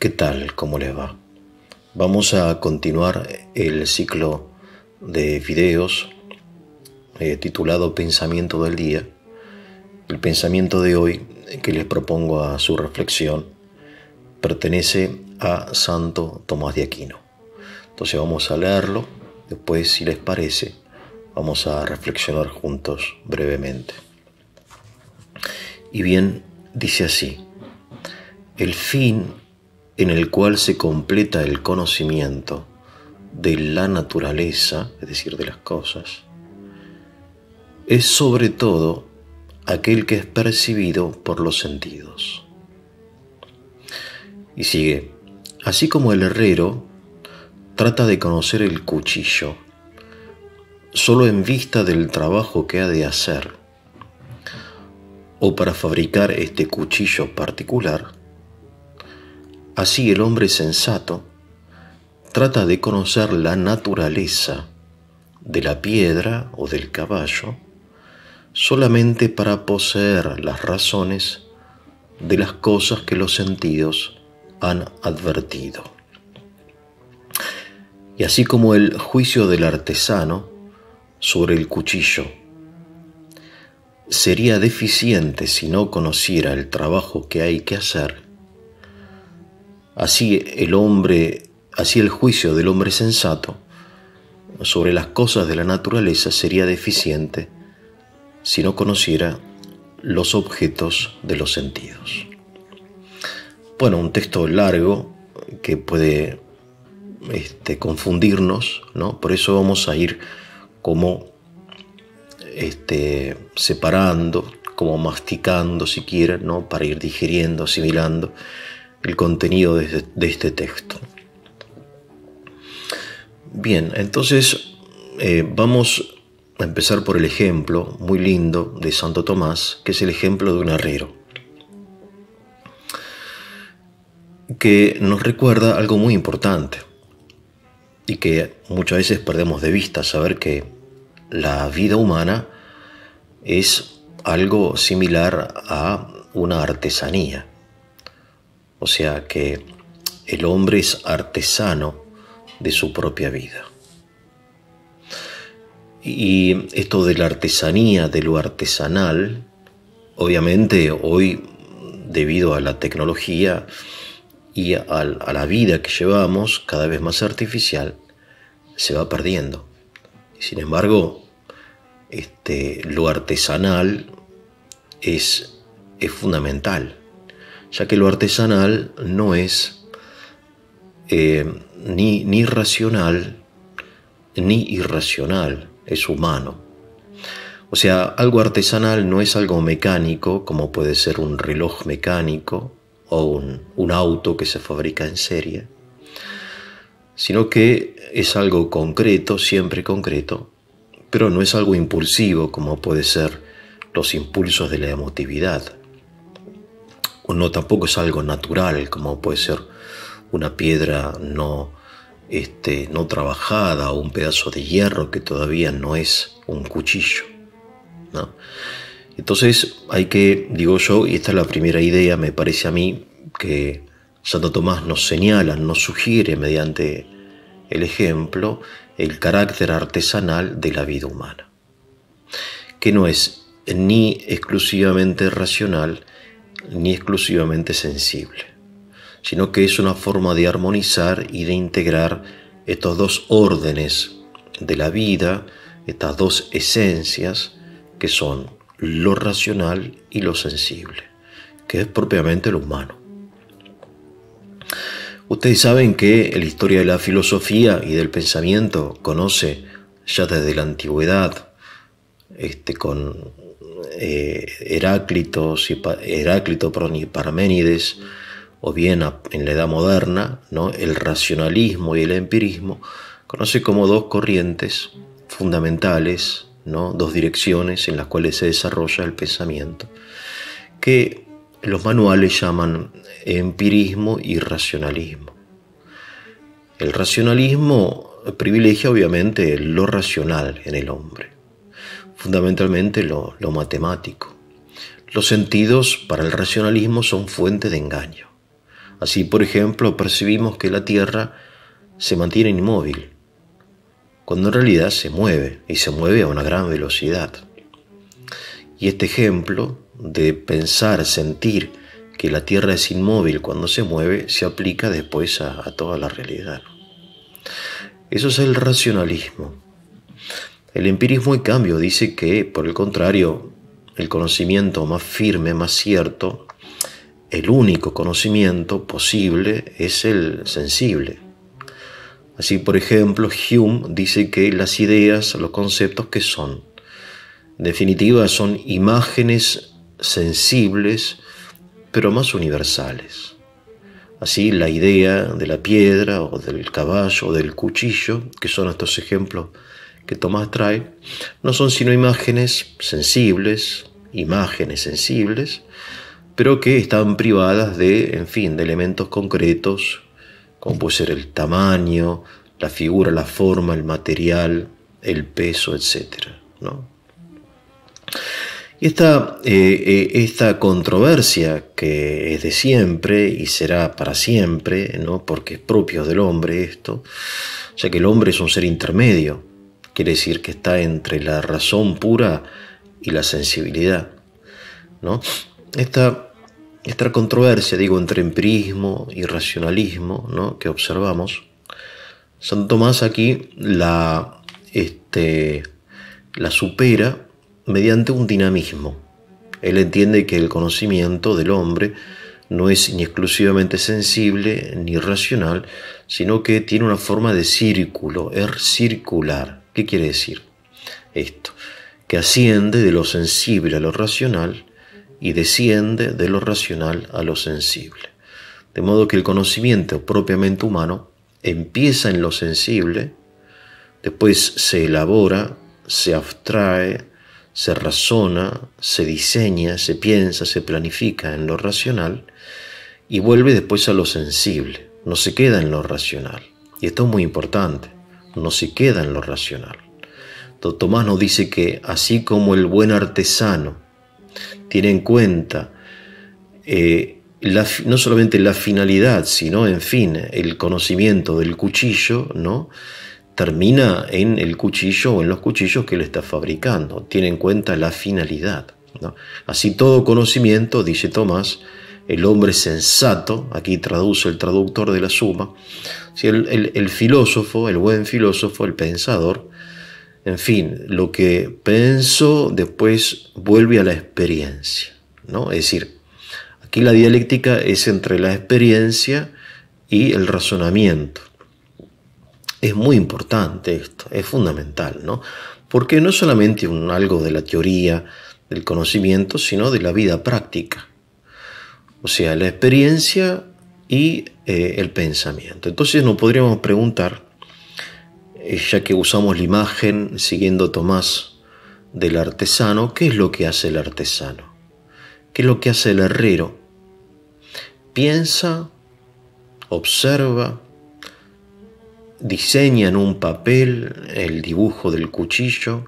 ¿Qué tal? ¿Cómo les va? Vamos a continuar el ciclo de videos eh, titulado Pensamiento del Día. El pensamiento de hoy que les propongo a su reflexión pertenece a Santo Tomás de Aquino. Entonces vamos a leerlo, después si les parece vamos a reflexionar juntos brevemente. Y bien, dice así, el fin en el cual se completa el conocimiento de la naturaleza, es decir, de las cosas, es sobre todo aquel que es percibido por los sentidos. Y sigue, así como el herrero trata de conocer el cuchillo, solo en vista del trabajo que ha de hacer, o para fabricar este cuchillo particular, Así el hombre sensato trata de conocer la naturaleza de la piedra o del caballo solamente para poseer las razones de las cosas que los sentidos han advertido. Y así como el juicio del artesano sobre el cuchillo sería deficiente si no conociera el trabajo que hay que hacer, Así el hombre, así el juicio del hombre sensato sobre las cosas de la naturaleza sería deficiente si no conociera los objetos de los sentidos. Bueno, un texto largo que puede este, confundirnos, ¿no? Por eso vamos a ir como este, separando, como masticando si ¿no? Para ir digiriendo, asimilando el contenido este, de, este texto. Bien, entonces eh, vamos a empezar por el ejemplo muy lindo de Santo Tomás, que es el ejemplo de un herrero, que nos recuerda algo muy importante y que muchas veces perdemos de vista, saber que la vida humana es algo similar a una artesanía. O sea que el hombre es artesano de su propia vida. Y esto de la artesanía, de lo artesanal, obviamente hoy, debido a la tecnología y a, la vida que llevamos, cada vez más artificial, se va perdiendo. Sin embargo, este, lo artesanal es fundamental ya que lo artesanal no es eh, ni, ni racional ni irracional, es humano. O sea, algo artesanal no es algo mecánico, como puede ser un reloj mecánico o un, un auto que se fabrica en serie, sino que es algo concreto, siempre concreto, pero no es algo impulsivo como puede ser los impulsos de la emotividad, o no tampoco es algo natural como puede ser una piedra no este, no trabajada o un pedazo de hierro que todavía no es un cuchillo. Entonces hay que, digo yo, y esta es la primera idea, me parece a mí, que Santo Tomás nos señala, nos sugiere mediante el ejemplo el carácter artesanal de la vida humana, que no es ni exclusivamente racional, ni exclusivamente sensible, sino que es una forma de armonizar y de integrar estos dos órdenes de la vida, estas dos esencias que son lo racional y lo sensible, que es propiamente lo humano. Ustedes saben que la historia de la filosofía y del pensamiento conoce ya desde la antigüedad, este, con eh, Heráclito, Heráclito Parménides, o bien en la Edad Moderna, ¿no? el racionalismo y el empirismo, conoce como dos corrientes fundamentales, ¿no? dos direcciones en las cuales se desarrolla el pensamiento, que los manuales llaman empirismo y racionalismo. El racionalismo privilegia obviamente lo racional en el hombre fundamentalmente lo, matemático. Los sentidos para el racionalismo son fuente de engaño. Así, por ejemplo, percibimos que la Tierra se mantiene inmóvil, cuando en realidad se mueve y se mueve a una gran velocidad. Y este ejemplo de pensar, sentir que la Tierra es inmóvil cuando se mueve, se aplica después a toda la realidad. Eso es el racionalismo. El empirismo, y cambio, dice que, por el contrario, el conocimiento más firme, más cierto, el único conocimiento posible es el sensible. Así, por ejemplo, Hume dice que las ideas, los conceptos que son, en definitiva, son imágenes sensibles, pero más universales. Así, la idea de la piedra o del caballo o del cuchillo, que son estos ejemplos que Tomás trae no son sino imágenes sensibles, imágenes sensibles, pero que están privadas de, en fin, de elementos concretos, como puede ser el tamaño, la figura, la forma, el material, el peso, etc. ¿no? Y esta, eh, eh, esta, controversia que es de siempre y será para siempre, ¿no? porque es propio del hombre esto, ya que el hombre es un ser intermedio, Quiere decir que está entre la razón pura y la sensibilidad. ¿no? Esta, controversia, digo, entre empirismo y racionalismo que observamos, santo Tomás aquí la, este, la supera mediante un dinamismo. Él entiende que el conocimiento del hombre no es ni exclusivamente sensible ni racional, sino que tiene una forma de círculo, es er-, circular. ¿Qué quiere decir esto? Que asciende de lo sensible a lo racional y desciende de lo racional a lo sensible. De modo que el conocimiento propiamente humano empieza en lo sensible, después se elabora, se abstrae, se razona, se diseña, se piensa, se planifica en lo racional y vuelve después a lo sensible, no se queda en lo racional. Y esto es muy importante no se queda en lo racional. Tomás nos dice que así como el buen artesano tiene en cuenta eh, no solamente la finalidad, sino, en fin, el conocimiento del cuchillo, ¿no? termina en el cuchillo o en los cuchillos que él está fabricando, tiene en cuenta la finalidad. Así todo conocimiento, dice Tomás, el hombre sensato, aquí traduce el traductor de la suma, si el, filósofo, el buen filósofo, el pensador, en fin, lo que pensó después vuelve a la experiencia, ¿no? Es decir, aquí la dialéctica es entre la experiencia y el razonamiento. Es muy importante esto, es fundamental, ¿no? Porque no solamente un algo de la teoría, del conocimiento, sino de la vida práctica o sea, la experiencia y eh, el pensamiento. Entonces nos podríamos preguntar, eh, ya que usamos la imagen siguiendo Tomás del artesano, ¿qué es lo que hace el artesano? ¿Qué es lo que hace el herrero? Piensa, observa, diseña en un papel el dibujo del cuchillo,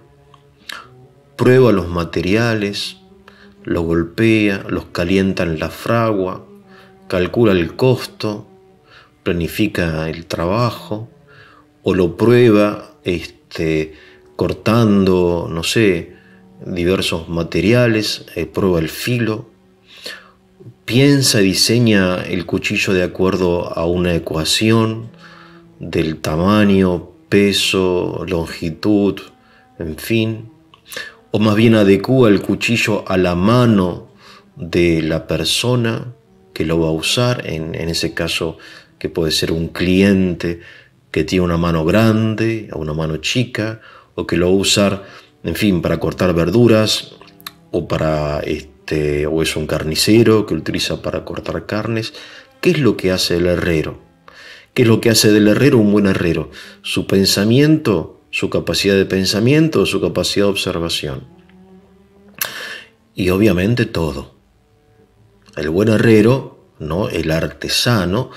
prueba los materiales, lo golpea, los calienta en la fragua, calcula el costo, planifica el trabajo o lo prueba este, cortando, no sé, diversos materiales, eh, prueba el filo, piensa y diseña el cuchillo de acuerdo a una ecuación del tamaño, peso, longitud, en fin o más bien adecúa el cuchillo a la mano de la persona que lo va a usar, en, ese caso que puede ser un cliente que tiene una mano grande o una mano chica, o que lo va a usar, en fin, para cortar verduras, o para este, o es un carnicero que utiliza para cortar carnes. ¿Qué es lo que hace el herrero? ¿Qué es lo que hace del herrero un buen herrero? Su pensamiento su capacidad de pensamiento, su capacidad de observación. Y obviamente todo. El buen herrero, ¿no? el artesano,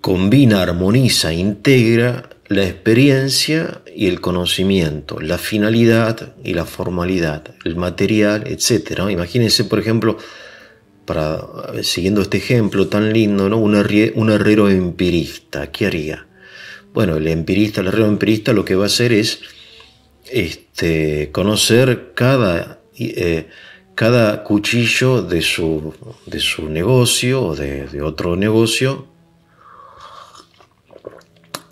combina, armoniza, integra la experiencia y el conocimiento, la finalidad y la formalidad, el material, etc. Imagínense, por ejemplo, para, siguiendo este ejemplo tan lindo, ¿no? un, herrero empirista, ¿qué haría? Bueno, el empirista, el empirista lo que va a hacer es este, conocer cada, eh, cada cuchillo de su, de su negocio o de, otro negocio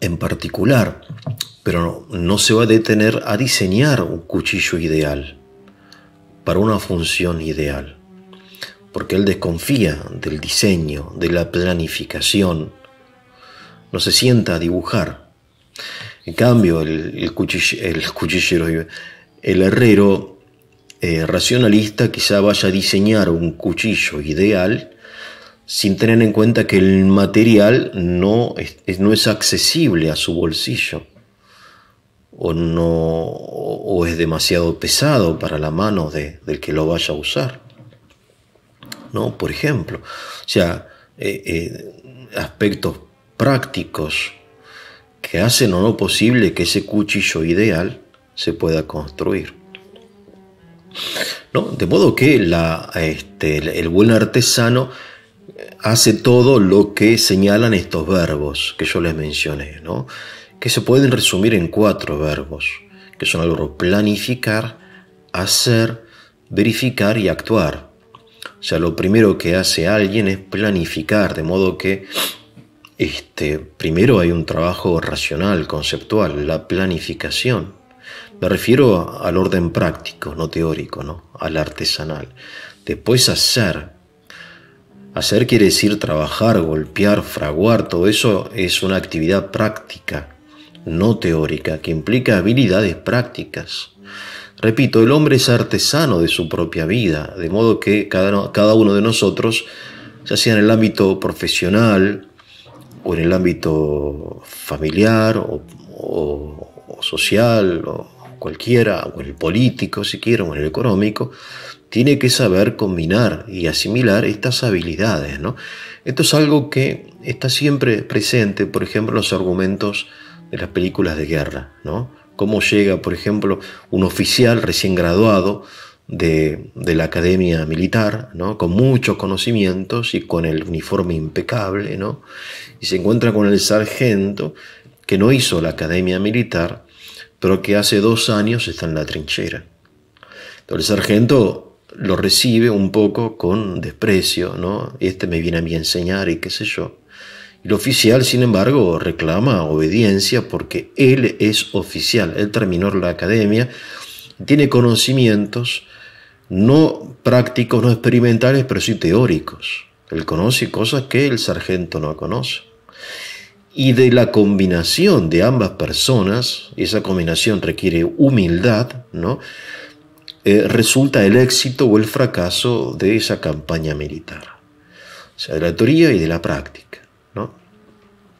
en particular, pero no, no, se va a detener a diseñar un cuchillo ideal para una función ideal, porque él desconfía del diseño, de la planificación, no se sienta a dibujar. En cambio, el, el cuchillero, el herrero eh, racionalista quizá vaya a diseñar un cuchillo ideal sin tener en cuenta que el material no es, no es accesible a su bolsillo o, no, es demasiado pesado para la mano del que lo vaya a usar. ¿no? Por ejemplo, o sea, eh, eh, aspectos prácticos que hacen o no posible que ese cuchillo ideal se pueda construir. ¿No? De modo que este, el, buen artesano hace todo lo que señalan estos verbos que yo les mencioné, ¿no? que se pueden resumir en cuatro verbos, que son algo planificar, hacer, verificar y actuar. O sea, lo primero que hace alguien es planificar, de modo que este, primero hay un trabajo racional, conceptual, la planificación. Me refiero al orden práctico, no teórico, ¿no? al artesanal. Después hacer. Hacer quiere decir trabajar, golpear, fraguar, todo eso es una actividad práctica, no teórica, que implica habilidades prácticas. Repito, el hombre es artesano de su propia vida, de modo que cada, cada uno de nosotros, ya sea en el ámbito profesional, o en el ámbito familiar o, social o cualquiera, o en el político si quiero, o en el económico, tiene que saber combinar y asimilar estas habilidades. Esto es algo que está siempre presente, por ejemplo, en los argumentos de las películas de guerra. ¿no? Cómo llega, por ejemplo, un oficial recién graduado de, la academia militar, ¿no? con muchos conocimientos y con el uniforme impecable, ¿no? y se encuentra con el sargento que no hizo la academia militar, pero que hace dos años está en la trinchera. Entonces el sargento lo recibe un poco con desprecio, ¿no? Este me viene a mí a enseñar y qué sé yo. El oficial, sin embargo, reclama obediencia porque él es oficial, él terminó la academia, tiene conocimientos, no prácticos, no experimentales, pero sí teóricos. Él conoce cosas que el sargento no conoce. Y de la combinación de ambas personas, y esa combinación requiere humildad, ¿no? Eh, resulta el éxito o el fracaso de esa campaña militar. O sea, de la teoría y de la práctica.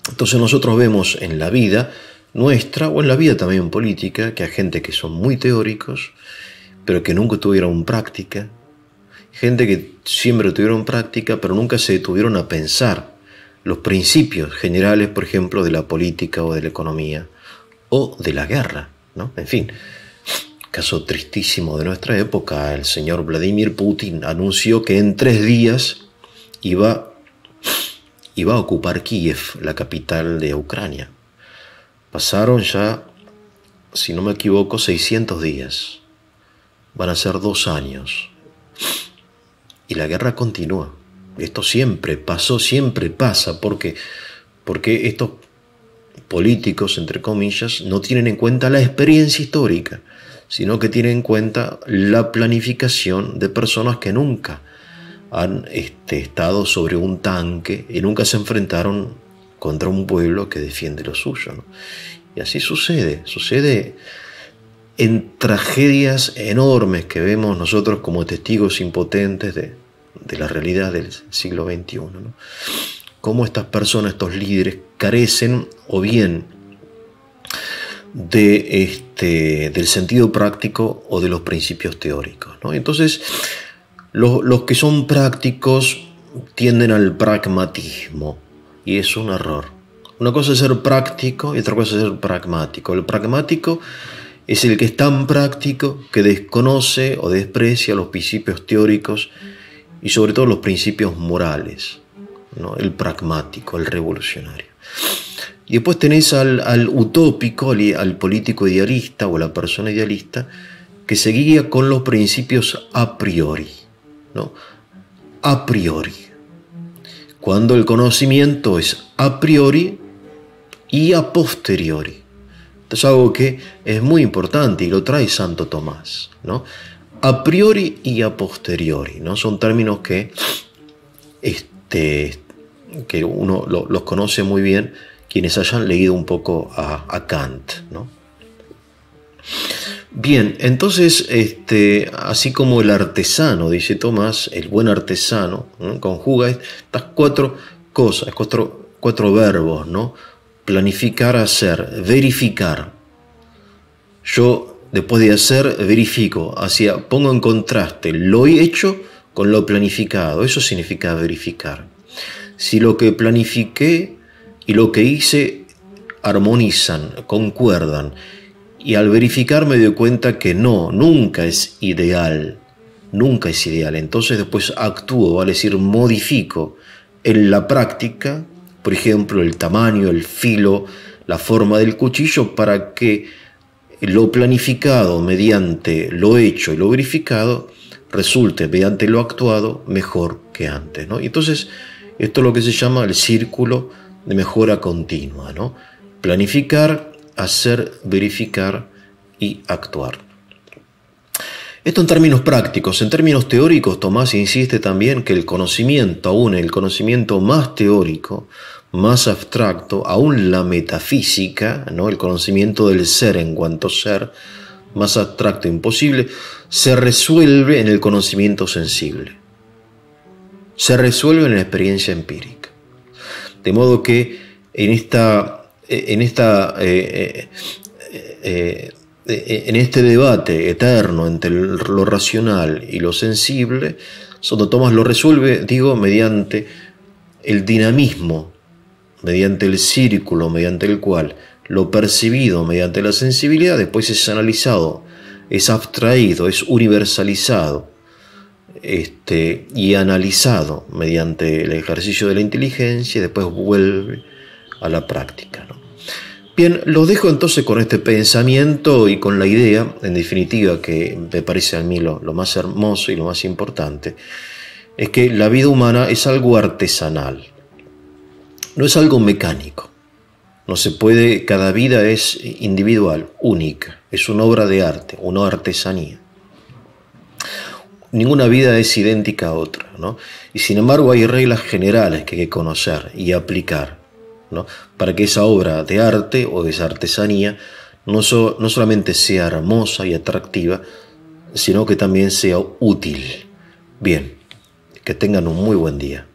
Entonces nosotros vemos en la vida nuestra, o en la vida también política, que hay gente que son muy teóricos pero que nunca tuvieron práctica, gente que siempre tuvieron práctica, pero nunca se detuvieron a pensar los principios generales, por ejemplo, de la política o de la economía o de la guerra, ¿no? En fin, caso tristísimo de nuestra época, el señor Vladimir Putin anunció que en tres días iba, iba a ocupar Kiev, la capital de Ucrania. Pasaron ya, si no me equivoco, 600 días van a ser dos años. Y la guerra continúa. Esto siempre pasó, siempre pasa, porque, porque estos políticos, entre comillas, no tienen en cuenta la experiencia histórica, sino que tienen en cuenta la planificación de personas que nunca han este, estado sobre un tanque y nunca se enfrentaron contra un pueblo que defiende lo suyo. Y así sucede, sucede en tragedias enormes que vemos nosotros como testigos impotentes de, la realidad del siglo XXI. Cómo estas personas, estos líderes, carecen o bien de, este, del sentido práctico o de los principios teóricos. Entonces, los, los que son prácticos tienden al pragmatismo y es un error. Una cosa es ser práctico y otra cosa es ser pragmático. El pragmático es el que es tan práctico que desconoce o desprecia los principios teóricos y sobre todo los principios morales, ¿no? el pragmático, el revolucionario. Y después tenés al, utópico, al, político idealista o la persona idealista, que se guía con los principios a priori, ¿no? A priori. Cuando el conocimiento es a priori y a posteriori. Es algo que es muy importante y lo trae Santo Tomás, ¿no? A priori y a posteriori, ¿no? Son términos que, este, que uno los conoce muy bien quienes hayan leído un poco a, Kant, ¿no? Bien, entonces, este, así como el artesano, dice Tomás, el buen artesano, conjuga estas cuatro cosas, cuatro, cuatro verbos, ¿no? planificar, hacer, verificar. Yo después de hacer verifico, hacia, pongo en contraste lo hecho con lo planificado. Eso significa verificar. Si lo que planifiqué y lo que hice armonizan, concuerdan, y al verificar me doy cuenta que no, nunca es ideal, nunca es ideal. Entonces después actúo, vale decir, modifico en la práctica por ejemplo, el tamaño, el filo, la forma del cuchillo, para que lo planificado mediante lo hecho y lo verificado resulte mediante lo actuado mejor que antes. ¿no? entonces, esto es lo que se llama el círculo de mejora continua. ¿no? Planificar, hacer, verificar y actuar. Esto en términos prácticos. En términos teóricos, Tomás insiste también que el conocimiento, aún el conocimiento más teórico, más abstracto, aún la metafísica, ¿no? el conocimiento del ser en cuanto ser, más abstracto imposible, se resuelve en el conocimiento sensible. Se resuelve en la experiencia empírica. De modo que en esta, en esta eh, eh, eh, eh, eh, en este debate eterno entre lo racional y lo sensible, Santo Tomás lo resuelve, digo, mediante el dinamismo, mediante el círculo mediante el cual lo percibido mediante la sensibilidad después es analizado, es abstraído, es universalizado este, y analizado mediante el ejercicio de la inteligencia y después vuelve a la práctica. ¿no? Bien, los dejo entonces con este pensamiento y con la idea, en definitiva, que me parece a mí lo, más hermoso y lo más importante, es que la vida humana es algo artesanal, no es algo mecánico. No se puede, cada vida es individual, única, es una obra de arte, una artesanía. Ninguna vida es idéntica a otra, ¿no? Y sin embargo hay reglas generales que hay que conocer y aplicar para que esa obra de arte o esa artesanía no, no solamente sea hermosa y atractiva, sino que también sea útil. Bien, que tengan un muy buen día.